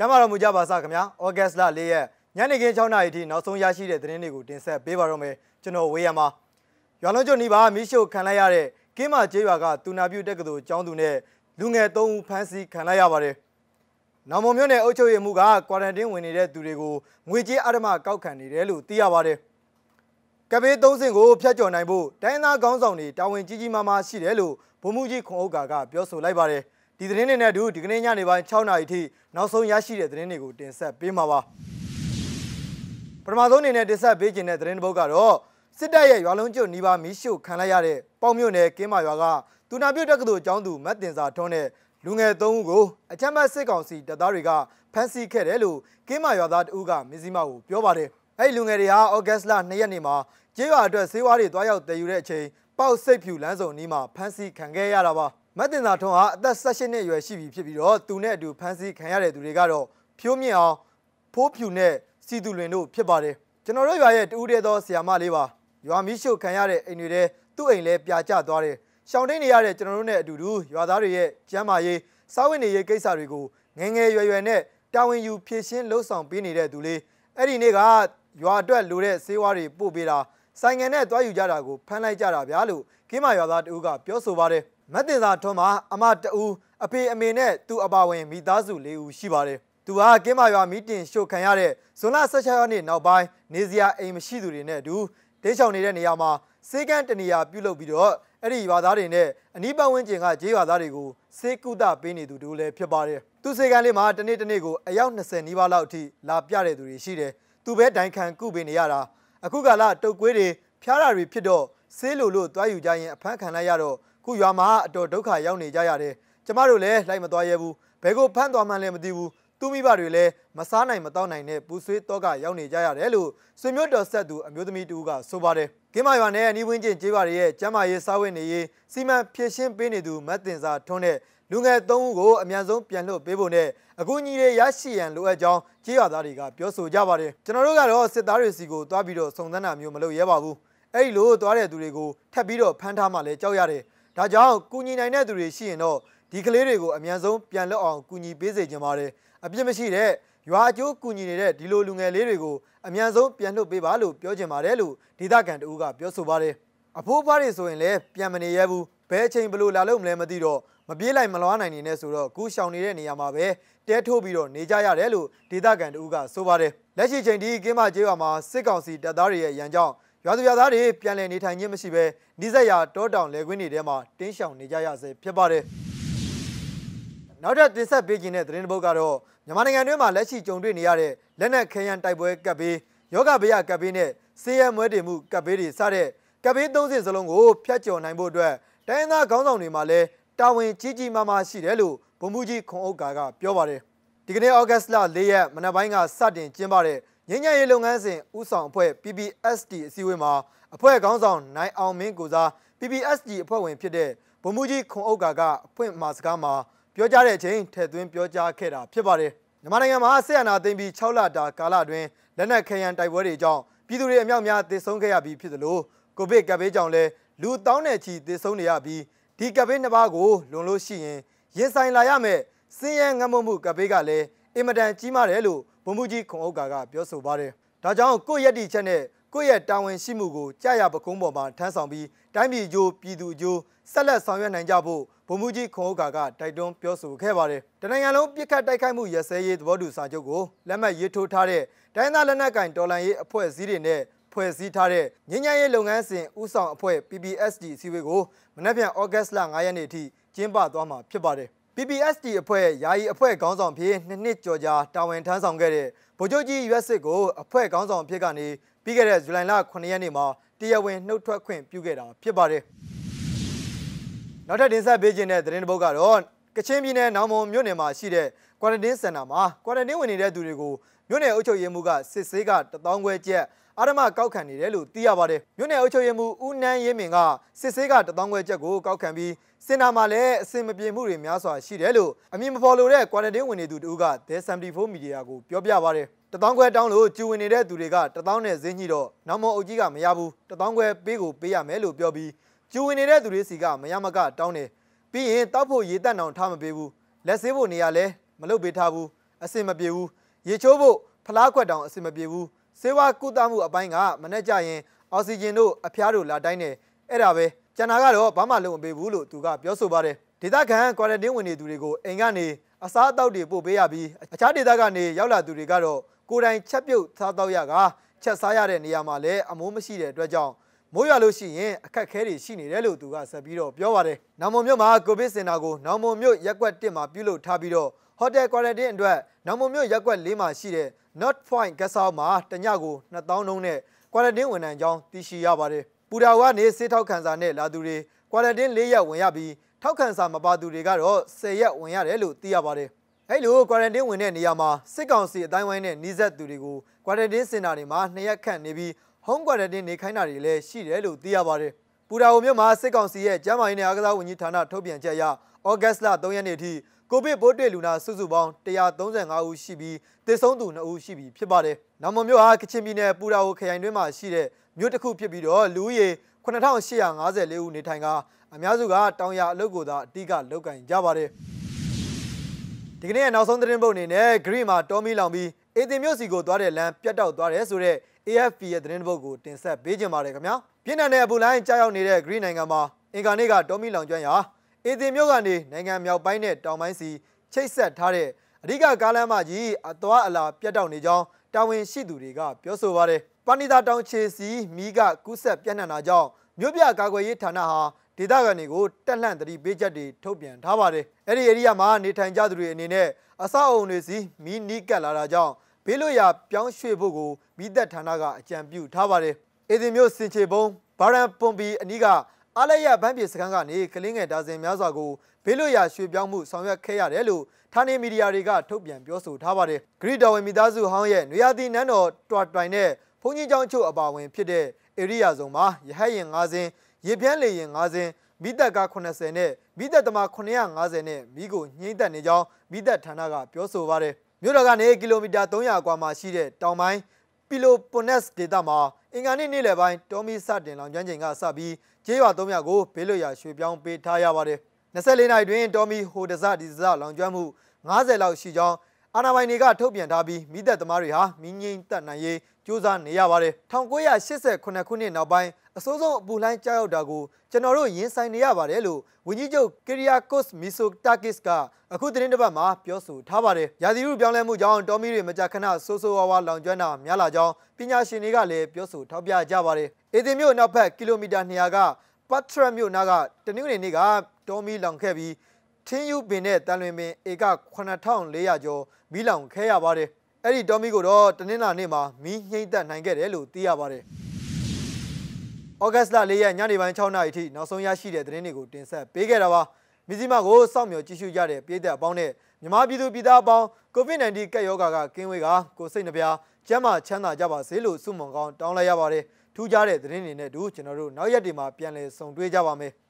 ကျမ်းမာတော်မူကြပါစခင်ဗျာ။ဩဂတ်စ်လ၄ရက်ညနေခင်း6နာရီထိနောက်ဆုံးရရှိတဲ့သတင်းတွေကိုတင်ဆက်ပေးပါတော့မယ်။ကျွန်တော်ဝေယံပါ။ရွာလုံးကျွန်းနီးပါမိရှုခံလိုက်ရတဲ့ကင်းမာကျေးရွာကတူနာပြူတက္ကသိုလ်ကျောင်းသူနဲ့လူငယ်၃ဦးဖမ်းဆီးခံလိုက်ရပါတယ်။နောင်မုံမြို့နယ်အုပ်ချုပ်ရေးမှူးကကွာရန်တင်းဝင်နေတဲ့သူတွေကိုငွေကြေးအဓမ္မကောက်ခံနေတယ်လို့သိရပါတယ်။ကပေး၃ဆင့်ကိုဖျက်ကျော်နိုင်ဖို့တိုင်းသားကောင်းဆောင်တွေတာဝန်ကြီးကြီးမားမားရှိတယ်လို့ဗိုလ်မှူးကြီးခွန်ဥက္ကာကပြောဆိုလိုက်ပါတယ်။ဒီသတင်းတွေနဲ့အတူဒီကနေ့ညနေပိုင်း6နာရီထိနောက်ဆုံးရရှိတဲ့သတင်းတွေကိုတင်ဆက်ပေးမှာပါပထမဆုံးအနေနဲ့တင်ဆက်ပေးခြင်းတဲ့သတင်းတစ်ပုဒ်ကတော့စစ်တပ်ရဲ့ရွာလုံးကျွတ်နီးပါးမီးရှို့ခံလိုက်ရတဲ့ပေါ့မြို့နယ်ကင်းမာရွာကသူနာပြုတ်တက္ကသိုလ်ကျောင်းသူမတ်တင်စာထွန်းနဲ့လူငယ်၃ဦးကိုအချမ်းဘတ်စစ်ကောင်စီတပ်သားတွေကဖမ်းဆီးခဲ့တယ်လို့ကင်းမာရွာသားတဦးကမင်းစည်းမကိုပြောပါတယ်။အဲ့ဒီလူငယ်တွေဟာဩဂတ်စ်လ၂ရက်နေ့မှာကျေးရွာအတွက်ဈေးဝါးတွေတွားရောက်တည်ယူတဲ့အချိန်ပေါက်စိတ်ဖြူလမ်းစုံနီးမှာဖမ်းဆီးခံခဲ့ရတာပါ။မတ်တင်သာထွန်းဟာအသက်18နှစ်အရွယ်ရှိပြီဖြစ်ပြီးတော့သူနဲ့အတူဖမ်းဆီးခံရတဲ့သူတွေကတော့ဖြိုးမြင့်အောင်ဖိုးဖြူနဲ့စီသူလွင်တို့ဖြစ်ပါတယ်ကျွန်တော်တို့ရွာရဲ့တူးတဲ့သောဆရာမလေးပါရွာမီးရှို့ခံရတဲ့အိမ်တွေထဲသူ့အိမ်လဲပြာကျသွားတယ်ရှောင်းတိန်နေရတဲ့ကျွန်တော်တို့နဲ့အတူတူရွာသားတွေရဲ့ကျမ်းမာရေးစားဝတ်နေရေးကိစ္စတွေကိုငငယ်ရွယ်ရွယ်နဲ့တာဝန်ယူဖြည့်ရှင်းလှုပ်ဆောင်ပေးနေတဲ့သူလေးအဲ့ဒီနေ့ကရွာအတွက်လိုတဲ့ဆေးဝါးတွေပို့ပေးတာဆိုင်ငံနဲ့တွားယူကြတာကိုဖမ်းလိုက်ကြတာဗျာလို့ကင်းမရွာသားတူကပြောဆိုပါတယ်မတ်တင်သာထွန်းမှာအမတဦးအဖေအမေနဲ့သူ့အပါဝင်မိသားစု၄ဦးရှိပါတယ်။သူဟာကင်းမာရွာမီတင်ရှို့ခံရတဲ့ဇွန်လ16ရက်နေ့နောက်ပိုင်းနေစရာအိမ်မရှိသူတွေနဲ့အတူဒိတ်ချောင်နေတဲ့နေရာမှာစေကန်းတနေရာပြုတ်လုပ်ပြီးတော့အဲ့ဒီရွာသားတွေနဲ့အနီးပတ်ဝန်းကျင်ကဂျေးရွာသားတွေကိုစေကုသပေးနေသူတို့လည်းဖြစ်ပါတယ်။သူစေကန်းလေးမှာတနေ့တနေ့ကိုအယောက်20နီးပါးလောက်အထိလာပြတဲ့သူတွေရှိတယ်။သူပဲတိုင်ခံကုပေးနေရတာအခုကလာတုတ်ကွေးတွေဖျားတာတွေဖြစ်တော့ဆေးလိုလို့တွားယူကြရင်အဖမ်းခံလိုက်ရတော့ခုရွာမှာအတော်ဒုက္ခရောက်နေကြရတယ်ကျမတို့လည်းလိုက်မသွားရဲဘူးဘဲကိုဖမ်းသွားမှန်းလည်းမသိဘူးသူမိဘတွေလည်းမစားနိုင်မတော့နိုင်တဲ့ပူဆွေးတော့ကရောက်နေကြရတယ်လို့ဆွေမျိုးတော်ဆက်သူအမျိုးသမီးတူကဆိုပါတယ်။ကင်းမရွာနယ်အနီးဝန်းကျင်ကျေးရွာတွေရဲ့ကျမ်းမာရေးစားဝတ်နေရေးစီမံဖြည့်ရှင်းပေးနေသူမတ်တင်စာထွန်းတဲ့လူငယ်၃ဦးကိုအမြန်ဆုံးပြန်လွှတ်ပေးဖို့နဲ့အကူအညီတွေရရှိရန်လိုအပ်ကြောင်းကျေးရွာသားတွေကပြောဆိုကြပါတယ်။ကျွန်တော်တို့ကတော့စစ်သားတွေစီကိုတွားပြီးတော့စုံစမ်းတာမျိုးမလုပ်ရဲပါဘူး။အဲ့ဒီလိုတွားတဲ့သူတွေကိုထပ်ပြီးတော့ဖမ်းထားမှလည်းကြောက်ရတယ်။ဒါကြောင့်ကူညီနိုင်တဲ့သူတွေရှိရင်တော့ဒီကလေးတွေကိုအမြန်ဆုံးပြန်လွတ်အောင်ကူညီပေးစေချင်ပါတယ်အပြစ်မရှိတဲ့ရွာအကျိုးကူညီနေတဲ့ဒီလိုလူငယ်လေးတွေကိုအမြန်ဆုံးပြန်လွှတ်ပေးပါလို့ပြောချင်ပါတယ်လို့ဒေသခံတဦးကပြောဆိုပါတယ်အဖိုးဖွားတွေဆိုရင်လည်းပြန်မနေရဘူးဘယ်အချိန်ဘလို့လာလို့မလဲမသိတော့မပြေးလိုက်မလွားနိုင်နေနဲ့ဆိုတော့ကူးရှောင်နေတဲ့နေရာမှာပဲတဲထိုးပြီးတော့နေကြရတယ်လို့ဒေသခံတဦးကဆိုပါတယ်လက်ရှိချိန်ဒီကင်းမကျေးရွာမှာစစ်ကောင်စီတပ်သားတွေရဲ့ရန်ကြောင့်ရွာသူရွာသားတွေပြန်လည်နေထိုင်ခြင်းမရှိဘဲနှိစက်ရတောတောင်လယ်ကွင်းတွေထဲမှာတင်းရှောင်နေကြရဆဲဖြစ်ပါတယ်။နောက်ထပ်တင်ဆက်ပေးခြင်းတဲ့သတင်းတစ်ပုဒ်ကတော့မြန်မာနိုင်ငံတွင်းမှာလက်ရှိကြုံတွေ့နေရတဲ့လက်နက်ခဲယမ်းတိုက်ပွဲကပ်ဘေးယောဂဗေယကပ်ဘေးနဲ့ဆေးရမွဲတည်မှုကပ်ဘေးတွေစတဲ့ကပ်ဘေး၃၀စလုံးကိုဖျက်ကျော်နိုင်ဖို့အတွက်တိုင်းသားခေါင်းဆောင်တွေမှာလည်းတာဝန်ကြီးကြီးမားမားရှိတယ်လို့ဗိုလ်မှူးကြီးခွန်အုပ်ကာကပြောပါတယ်။ဒီကနေ့ဩဂတ်စ်လ၄ရက်မနက်ပိုင်းကစတင်ကျင်းပတဲ့ငញ្ញရေးလုပ်ငန်းစဉ်ဦးဆောင်အဖွဲ့ PPST အစည်းအဝေးမှာအဖွဲ့ခေါင်းဆောင်နိုင်အောင်မင်းကိုစား PPST အဖွဲ့ဝင်ဖြစ်တဲ့ဗိုလ်မှူးကြီးခွန်အုပ်ကာကအဖွင့်မှာစကားမှာပြောကြားတဲ့အချိန်ထည့်သွင်းပြောကြားခဲ့တာဖြစ်ပါတယ်။မြန်မာနိုင်ငံမှာဆက်အနာသိမ်းပြီး6လတာကာလအတွင်းလက်နက်ခဲယံတိုက်ပွဲတွေကြောင့်ပြည်သူတွေအမြောက်များသေဆုံးခဲ့ရပြီးဖြစ်သလိုကိုဗစ်ကပ်ဘေးကြောင့်လည်းလူတောင်းတဲ့ချီသေဆုံးနေရပြီးဒီကပ်ဘေးနှစ်ပါးကိုလွန်လို့ရှိရင်ရင်ဆိုင်လာရမယ်ဆင်းရဲငတ်မွတ်မှုကပ်ဘေးကလည်းအင်မတန်ကြီးမားတယ်လို့ဝန်မှုကြီးခွန်ဥက္ကာကပြောဆိုပါတယ်။ဒါကြောင့်ကိုယ့်ရည်တည်ချက်နဲ့ကိုယ့်ရဲ့တာဝန်ရှိမှုကိုကြာရပကုံးပေါ်မှာထမ်းဆောင်ပြီးတိုင်းပြည်အကျိုးပြည်သူအကျိုးဆက်လက်ဆောင်ရွက်နိုင်ကြဖို့ဗိုလ်မှူးကြီးခွန်ဥက္ကာကတိုက်တွန်းပြောဆိုခဲ့ပါတယ်။တနင်္ဂနွေလုံးပြစ်ခတ်တိုက်ခိုက်မှုရစဲရေးသဘောတူစာချုပ်ကိုလက်မှတ်ရေးထိုးထားတဲ့တိုင်းသားလက်နက်ကင်တော်လှန်ရေးအဖွဲ့အစည်းတွေနဲ့ဖွဲ့စည်းထားတဲ့ငញ្ញရေးလုပ်ငန်းစဉ်ဦးဆောင်အဖွဲ့ PPSD အစည်းအဝေးကိုမနက်ဖြန်ဩဂတ်လ9ရက်နေ့အထိကျင်းပသွားမှာဖြစ်ပါတယ်။ PPST အဖွဲ့ယာယီအဖွဲ့ခေါင်းဆောင်ဖြစ်နှစ်နှစ်ကျော်ကြာတာဝန်ထမ်းဆောင်ခဲ့တဲ့ဗိုလ်ချုပ်ကြီးရွက်စစ်ကို အဖွဲ့ခေါင်းဆောင်ဖြစ်ကနေပြီးခဲ့တဲ့ဇူလိုင်လ9ရက်နေ့မှာတရားဝင်နှုတ်ထွက်ခွင့်ပြုခဲ့တာဖြစ်ပါတယ်။နောက်ထပ်တင်ဆက်ပေးခြင်းတဲ့သတင်းတစ်ပုဒ်ကတော့ကချင်းပြည်နယ်နောင်မွန်မြို့နယ်မှာရှိတဲ့ quarantine center မှာ quarantine ဝင်နေတဲ့သူတွေကိုမြို့နယ်အုပ်ချုပ်ရေးမှူးကစစ်ဆေးက1000ခွဲကျပ်အာဓမ္မကောက်ခံနေတယ်လို့သိရပါတယ်မြို့နယ်အုပ်ချုပ်ရေးမှူးဦးနန်းရင်းမြင့်ကစစ်ဆေးကတပေါင်းခွဲချက်ကိုကောက်ခံပြီးစင်နာမှာလည်းအစင်မပြေမှုတွေများစွာရှိတယ်လို့အမည်မဖော်လိုတဲ့ quarantine ဝင်နေသူတူက The 74 Media ကိုပြောပြပါတယ်တပေါင်းခွဲတောင်းလို့ကျူဝင်နေတဲ့သူတွေကတပေါင်းနဲ့ဈေးညှိတော့နောက်မအုပ်ကြီးကမရဘူးတပေါင်းခွဲပေးကိုပေးရမယ်လို့ပြောပြီးကျူဝင်နေတဲ့သူတွေစီကမရမက တောင်းတယ်ပြီးရင်တောက်ဖို့ရေတက်အောင် ထားမပေးဘူးလက်ဆေးဖို့နေရာလဲမလုပ်ပေးထားဘူးအစင်မပြေဘူးရေချိုးဖို့ဖလားခွက်တောင်အစင်မပြေဘူးဆေးဝါးကုသမှုအပိုင်းကမနဲ့ကြရင်အောက်ဆီဂျင်တို့အဖျားတို့လာတိုင်းတယ်အဲ့ဒါပဲကျန်တာကတော့ဘာမှလုံးမပေးဘူးလို့သူကပြောဆိုပါတယ်ဒေသခံ quarantine ဝင်နေသူတွေကိုအိမ်ကနေအစားအသောက်တွေပို့ပေးရပြီးအခြားဒေသကနေရောက်လာသူတွေကတော့ကိုယ်တိုင်ချက်ပြုတ်စားတော့ရကချက်စားရတဲ့နေရာမှာလည်းအမိုးမရှိတဲ့အတွက်ကြောင့်မိုးရွာလို့ရှိရင်အခက်ခဲတွေရှိနေတယ်လို့သူကဆက်ပြီးတော့ပြောပါတယ်။နောင်မုံမြို့မှာကိုဗစ်စင်တာကိုနောင်မုံမြို့ရက်ကွက်1မှာပြုလုပ်ထားပြီးတော့ Hotel Quarantine အတွက်နောင်မုံမြို့ရက်ကွက်4မှာရှိတဲ့ North Point Guest House မှာတညကို2000နှုန်းနဲ့ Quarantine ဝန်ထမ်းကြောင်းသိရှိရပါတယ်။ပူတာဝါနေစေးထောက်ခံစာနဲ့လာသူတွေ Quarantine 4ရက်ဝင်ရပြီးထောက်ခံစာမပါသူတွေကတော့10ရက်ဝင်ရတယ်လို့သိရပါတယ်။အဲ့လို Quarantine ဝင်တဲ့နေရာမှာစစ်ကောင်စီအတိုင်းဝိုင်းနဲ့နှီးဆက်သူတွေကို Quarantine စင်တာတွေမှာ2ရက်ခန့်နေပြီး home quarantine နေခိုင်းတာတွေလည်းရှိတယ်လို့သိရပါတယ်။ပူတာအိုမြို့မှာစစ်ကောင်စီရဲ့ကျန်းမာရေးနဲ့အားကစားဝန်ကြီးဌာနထုတ်ပြန်ချက်အရဩဂတ်စ်လ3ရက်နေ့အထိကိုဗစ်ပိုးတွေ့လူနာစုစုပေါင်း135ဦးရှိပြီးသေဆုံးသူ2ဦးရှိပြီဖြစ်ပါတယ်။နောင်မမြို့ဟာကချင်ပြည်နယ်ပူတာအိုခရိုင်တွင်းမှာရှိတဲ့မြို့တစ်ခုဖြစ်ပြီးတော့လူဦးရေ9854ဦးနေထိုင်ကအများစုကတောင်ရအလုတ်ကိုသာအတိကလုတ်ကင်ကြပါတယ်။ဒီကနေ့ရဲ့နောက်ဆုံးသတင်းပုတ်အနေနဲ့ဂရိမှာတော်မီလောင်ပြီးအေသင်မြို့စီကိုသွားတဲ့လမ်းပြတ်တောက်သွားတယ်ဆိုတော့ AFP ရဲ့သတင်းတပုတ်ကိုတင်ဆက်ပေးကြပါတယ်ခင်ဗျာပြည်နယ်နဲ့အပူလိုင်းကြားရောက်နေတဲ့ Green နိုင်ငံမှာအင်ကာနေ့ကဒေါမီလောင်ကျွမ်းရာအေသင်မြို့ကနေနိုင်ငံမြောက်ပိုင်းနဲ့တောင်ပိုင်းစီချိတ်ဆက်ထားတဲ့အဓိကကားလမ်းမကြီးအသွာအလာပြတ်တောက်နေကြောင်းတာဝန်ရှိသူတွေကပြောဆိုပါတယ်ပဏိတာတောင်ချေစီမိကကူးဆက်ပြန့်နှံ့တာကြောင့်မြို့ပြကာကွယ်ရေးဌာနဟာဒေသခံတွေကိုတက်လှန့်သတိပေးချက်တွေထုတ်ပြန်ထားပါတယ်အဲ့ဒီဧရိယာမှာနေထိုင်ကြသူတွေအနေနဲ့အဆောက်အုံတွေစီမီးနီးကပ်လာတာကြောင့်ဘေးလွတ်ရာပြောင်းရွှေ့ဖို့ကိုမိသက်ဌာနကအကြံပြုထားပါတယ်။အေဒီမျိုးစင်ချေဘုံဘာရန်ပွန်ပီအနီးကအားလရဗန်းပြေစခန်းကနေကလင်းငယ်ဒါဇင်များစွာကိုဘေးလွတ်ရာရွှေ့ပြောင်းမှုဆောင်ရွက်ခဲ့ရတယ်လို့ဌာနေမီဒီယာတွေကထုတ်ပြန်ပြောဆိုထားပါတယ်။ဂရိတော်ဝင်မိသားစုဟောင်းရဲ့နွေရာသီနန်းတော်တွာတိုင်နဲ့ဘုန်းကြီးကျောင်းချုပ်အပါဝင်ဖြစ်တဲ့ဧရိယာစုံမှာရဟတ်ရင်၅စင်းရေပြန်းလေရင်၅စင်းမိသက်ကား80နဲ့မိသက်သမား950နဲ့မိကိုညှိမ့်သက်နေကြောင်းမိသက်ဌာနကပြောဆိုပါတယ်။မြို့တော်ကနေကီလိုမီတာ300ကွာမှာရှိတဲ့တောင်ပိုင်းပီလိုပိုနက်စ်ဒေသမှာအင်္ဂါနေ့နေ့လယ်ပိုင်းတောမီစတင်လောင်ကျွမ်းချိန်ကစပြီးကျေးရွာ300ကိုဘေးလွတ်ရာရွှေ့ပြောင်းပေးထားရပါတယ်24နာရီတွင်တောမီဟိုဒဇဒီဇလောင်ကျွမ်းမှု90လောက်ရှိကြောင်းအာဏာပိုင်တွေကထုတ်ပြန်ထားပြီးမိသက်သမားတွေဟာမင်းငိမ့်တက်နိုင်ရေးကြိုးစားနေရပါတယ်1989ခုနှစ်နောက်ပိုင်းအစိုးဆုံးအပူလှိုင်းကြောက်ရောက်တာကိုကျွန်တော်တို့ရင်ဆိုင်နေရပါတယ်လို့ဝန်ကြီးချုပ်ကီရီယာကော့စ်မီဆိုတာကစ်ကအခုသတင်းတစ်ပတ်မှာပြောဆိုထားပါတယ်ရာသီဥတုပြောင်းလဲမှုကြောင့်တော်မီတွေမကြာခဏဆိုးဆိုးဝါးဝါလောင်ကျွမ်းတာများလာကြောင်းပညာရှင်တွေကလည်းပြောဆိုထောက်ပြကြပါတယ်အေသင်မြို့နောက်ဘက်ကီလိုမီတာ200ကပတ်ထရမြို့နားကတနင်္ဂနွေနေ့ကတော်မီလောင်ခဲ့ပြီးထင်းယူပင်နဲ့တန်လွင်ပင်ဧက9400ကျော်မီးလောင်ခဲရပါတယ်။အဲ့ဒီတောမီးကိုတော့တနင်္လာနေ့မှာမီးငှိမ့်သက်နိုင်ခဲ့တယ်လို့သိရပါတယ်။ဩဂတ်စ်လ၄ရက်ညနေပိုင်း6နာရီထိနောက်ဆုံးရရှိတဲ့သတင်းတွေကိုတင်ဆက်ပေးခဲ့တာပါ။မြစည်းမကိုစောင့်မျှော်ကြည့်ရှုကြတဲ့ပြည်သက်အပေါင်းနဲ့မြန်မာပြည်သူပြည်သားအပေါင်း COVID-19 ကပ်ရောဂါကကင်းဝေးကကိုစိတ်နှပြကျန်းမာချမ်းသာကြပါစေလို့ဆုမွန်ကောင်းတောင်းလိုက်ရပါတယ်။ထူးခြားတဲ့သတင်းတွေနဲ့တူကျွန်တော်တို့နောက်ရက်တွေမှာပြန်လည်ဆုံတွေ့ကြပါမယ်။